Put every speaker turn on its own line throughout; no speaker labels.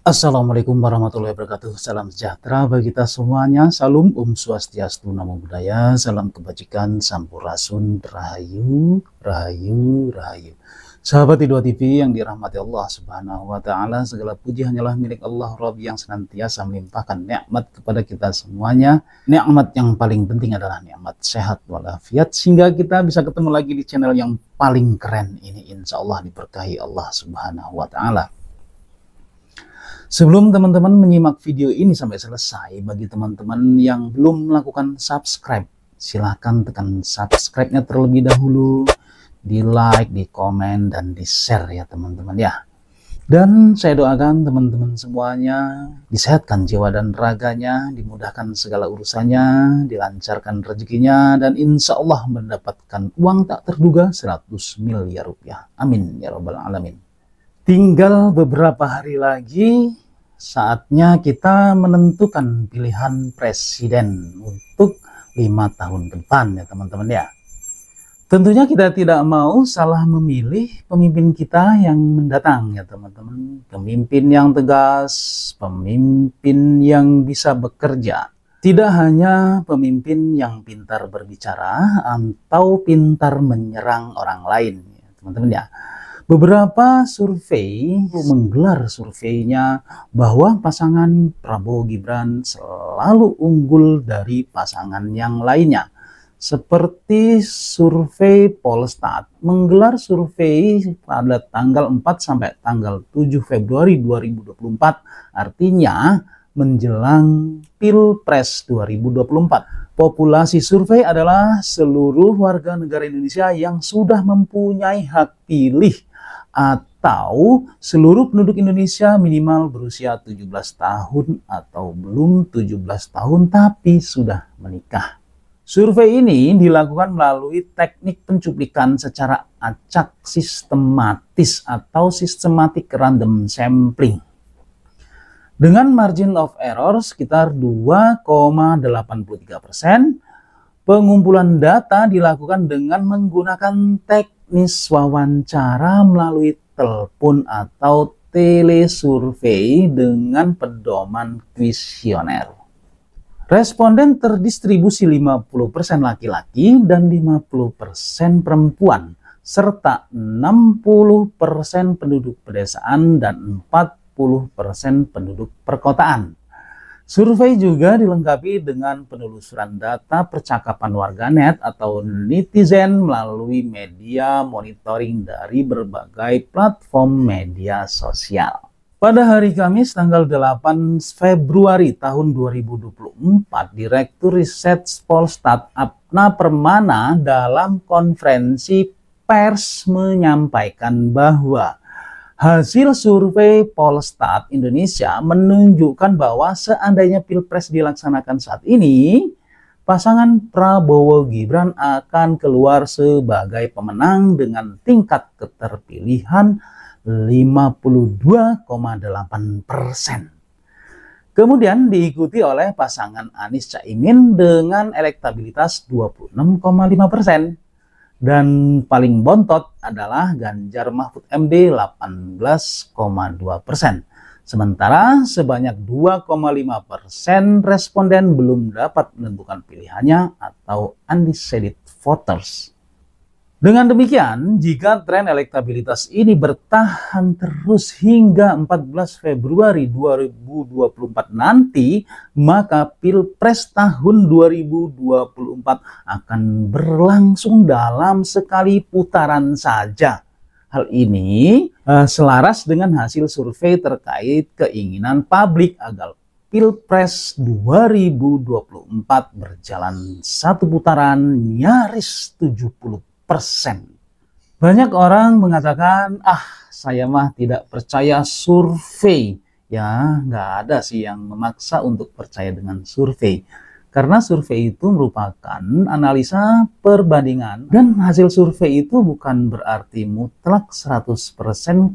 Assalamualaikum warahmatullahi wabarakatuh. Salam sejahtera bagi kita semuanya. Salam Om Swastiastu, Namo Buddhaya, salam kebajikan, sampurasun, rahayu, rahayu, rahayu. Sahabat Idua TV yang dirahmati Allah Subhanahu wa taala, segala puji hanyalah milik Allah Rabb yang senantiasa melimpahkan nikmat kepada kita semuanya. Nikmat yang paling penting adalah nikmat sehat walafiat sehingga kita bisa ketemu lagi di channel yang paling keren ini insya Allah diberkahi Allah Subhanahu wa taala. Sebelum teman-teman menyimak video ini sampai selesai, bagi teman-teman yang belum melakukan subscribe, silahkan tekan subscribe-nya terlebih dahulu, di like, di komen, dan di share ya teman-teman ya. Dan saya doakan teman-teman semuanya disehatkan jiwa dan raganya, dimudahkan segala urusannya, dilancarkan rezekinya, dan insya Allah mendapatkan uang tak terduga 100 miliar rupiah. Amin ya robbal alamin. Tinggal beberapa hari lagi saatnya kita menentukan pilihan presiden untuk lima tahun ke depan ya teman-teman ya. Tentunya kita tidak mau salah memilih pemimpin kita yang mendatang ya teman-teman. Pemimpin yang tegas, pemimpin yang bisa bekerja. Tidak hanya pemimpin yang pintar berbicara atau pintar menyerang orang lain ya teman-teman ya. Beberapa survei menggelar surveinya bahwa pasangan Prabowo Gibran selalu unggul dari pasangan yang lainnya. Seperti survei Polstat menggelar survei pada tanggal 4 sampai tanggal 7 Februari 2024. Artinya menjelang Pilpres 2024. Populasi survei adalah seluruh warga negara Indonesia yang sudah mempunyai hak pilih atau seluruh penduduk Indonesia minimal berusia 17 tahun atau belum 17 tahun tapi sudah menikah. Survei ini dilakukan melalui teknik pencuplikan secara acak sistematis atau sistematik random sampling. Dengan margin of error sekitar 2,83 persen, pengumpulan data dilakukan dengan menggunakan teknik teknis wawancara melalui telepon atau telesurvei dengan pedoman kuesioner. Responden terdistribusi 50% laki-laki dan 50% perempuan, serta 60% penduduk pedesaan dan 40% penduduk perkotaan. Survei juga dilengkapi dengan penelusuran data percakapan warganet atau netizen melalui media monitoring dari berbagai platform media sosial. Pada hari Kamis tanggal 8 Februari tahun 2024, Direktur Riset Polstat Apna Permana dalam konferensi pers menyampaikan bahwa Hasil survei Polstat Indonesia menunjukkan bahwa seandainya Pilpres dilaksanakan saat ini, pasangan Prabowo Gibran akan keluar sebagai pemenang dengan tingkat keterpilihan 52,8 persen. Kemudian diikuti oleh pasangan Anies Caimin dengan elektabilitas 26,5 persen. Dan paling bontot adalah Ganjar Mahfud MD 18,2 persen. Sementara sebanyak 2,5 persen responden belum dapat menentukan pilihannya atau undecided voters. Dengan demikian, jika tren elektabilitas ini bertahan terus hingga 14 Februari 2024 nanti, maka Pilpres tahun 2024 akan berlangsung dalam sekali putaran saja. Hal ini eh, selaras dengan hasil survei terkait keinginan publik agar Pilpres 2024 berjalan satu putaran nyaris 70 banyak orang mengatakan, ah saya mah tidak percaya survei. Ya, nggak ada sih yang memaksa untuk percaya dengan survei. Karena survei itu merupakan analisa perbandingan dan hasil survei itu bukan berarti mutlak 100%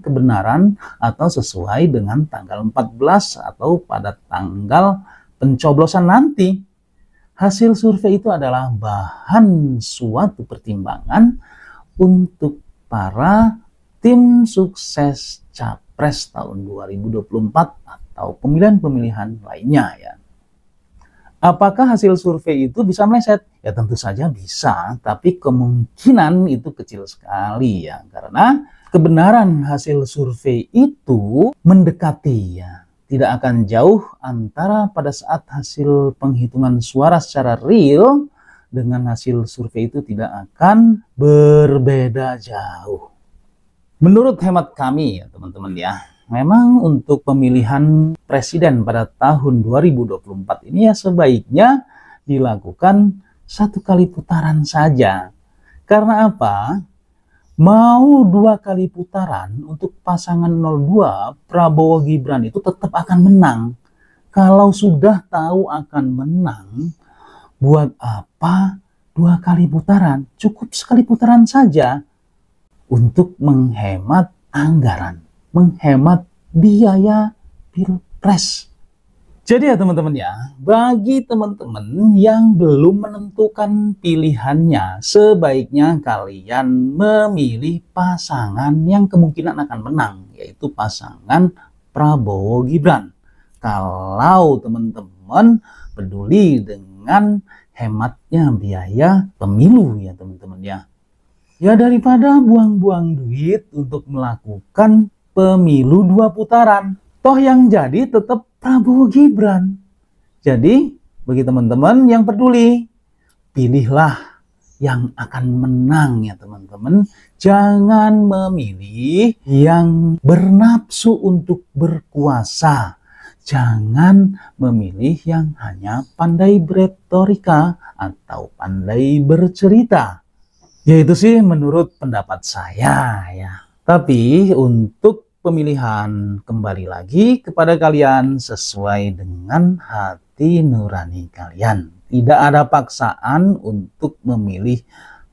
kebenaran atau sesuai dengan tanggal 14 atau pada tanggal pencoblosan nanti. Hasil survei itu adalah bahan suatu pertimbangan untuk para tim sukses capres tahun 2024 atau pemilihan-pemilihan lainnya ya. Apakah hasil survei itu bisa meleset? Ya tentu saja bisa, tapi kemungkinan itu kecil sekali ya. Karena kebenaran hasil survei itu mendekati ya tidak akan jauh antara pada saat hasil penghitungan suara secara real dengan hasil survei itu tidak akan berbeda jauh. Menurut hemat kami ya teman-teman ya, memang untuk pemilihan presiden pada tahun 2024 ini ya sebaiknya dilakukan satu kali putaran saja. Karena apa? mau dua kali putaran untuk pasangan 02 Prabowo Gibran itu tetap akan menang. Kalau sudah tahu akan menang, buat apa dua kali putaran? Cukup sekali putaran saja untuk menghemat anggaran, menghemat biaya pilpres. Jadi ya teman-teman ya, bagi teman-teman yang belum menentukan pilihannya, sebaiknya kalian memilih pasangan yang kemungkinan akan menang, yaitu pasangan Prabowo Gibran. Kalau teman-teman peduli dengan hematnya biaya pemilu ya teman-teman ya. Ya daripada buang-buang duit untuk melakukan pemilu dua putaran. Toh yang jadi tetap Prabowo Gibran. Jadi, bagi teman-teman yang peduli, pilihlah yang akan menang ya teman-teman. Jangan memilih yang bernapsu untuk berkuasa. Jangan memilih yang hanya pandai beretorika atau pandai bercerita. Ya itu sih menurut pendapat saya ya. Tapi untuk pemilihan kembali lagi kepada kalian sesuai dengan hati nurani kalian. Tidak ada paksaan untuk memilih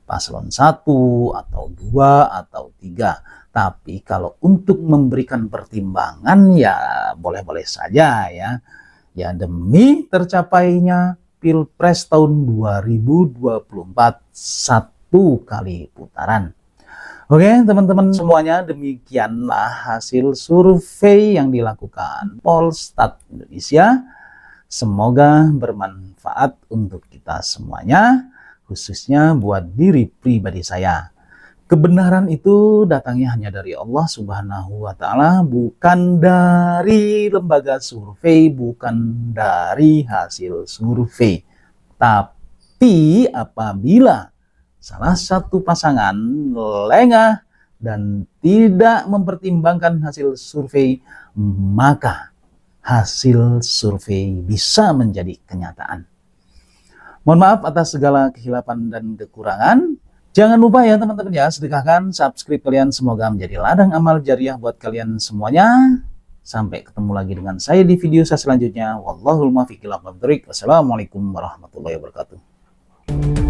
paslon satu atau dua atau tiga. Tapi kalau untuk memberikan pertimbangan ya boleh-boleh saja ya. Ya demi tercapainya Pilpres tahun 2024 satu kali putaran. Oke teman-teman semuanya demikianlah hasil survei yang dilakukan Polstat Indonesia. Semoga bermanfaat untuk kita semuanya khususnya buat diri pribadi saya. Kebenaran itu datangnya hanya dari Allah Subhanahu wa taala, bukan dari lembaga survei, bukan dari hasil survei. Tapi apabila salah satu pasangan lengah dan tidak mempertimbangkan hasil survei, maka hasil survei bisa menjadi kenyataan. Mohon maaf atas segala kehilapan dan kekurangan. Jangan lupa ya teman-teman ya, sedekahkan subscribe kalian semoga menjadi ladang amal jariah buat kalian semuanya. Sampai ketemu lagi dengan saya di video saya selanjutnya. Wallahul muwaffiq Wassalamualaikum warahmatullahi wabarakatuh.